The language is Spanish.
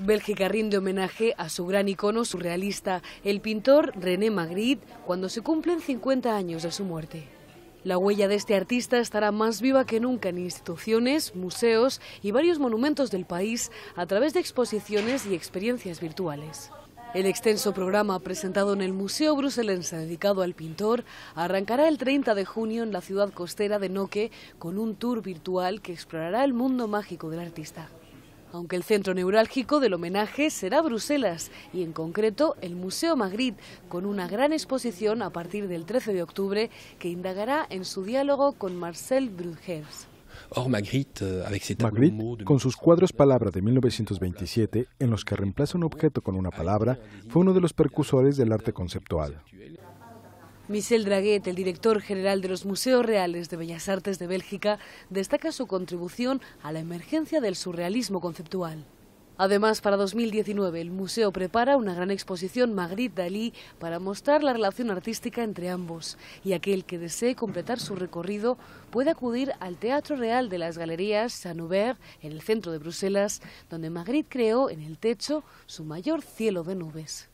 Bélgica rinde homenaje a su gran icono surrealista, el pintor René Magritte, cuando se cumplen 50 años de su muerte. La huella de este artista estará más viva que nunca en instituciones, museos y varios monumentos del país a través de exposiciones y experiencias virtuales. El extenso programa presentado en el Museo Bruselense dedicado al pintor arrancará el 30 de junio en la ciudad costera de Noque con un tour virtual que explorará el mundo mágico del artista aunque el centro neurálgico del homenaje será Bruselas y en concreto el Museo Magritte, con una gran exposición a partir del 13 de octubre que indagará en su diálogo con Marcel Or Magritte, eh, con sus cuadros Palabra de 1927, en los que reemplaza un objeto con una palabra, fue uno de los precursores del arte conceptual. Michel Draguet, el director general de los Museos Reales de Bellas Artes de Bélgica, destaca su contribución a la emergencia del surrealismo conceptual. Además, para 2019 el museo prepara una gran exposición Magritte Dalí para mostrar la relación artística entre ambos y aquel que desee completar su recorrido puede acudir al Teatro Real de las Galerías Saint-Hubert en el centro de Bruselas, donde Magritte creó en el techo su mayor cielo de nubes.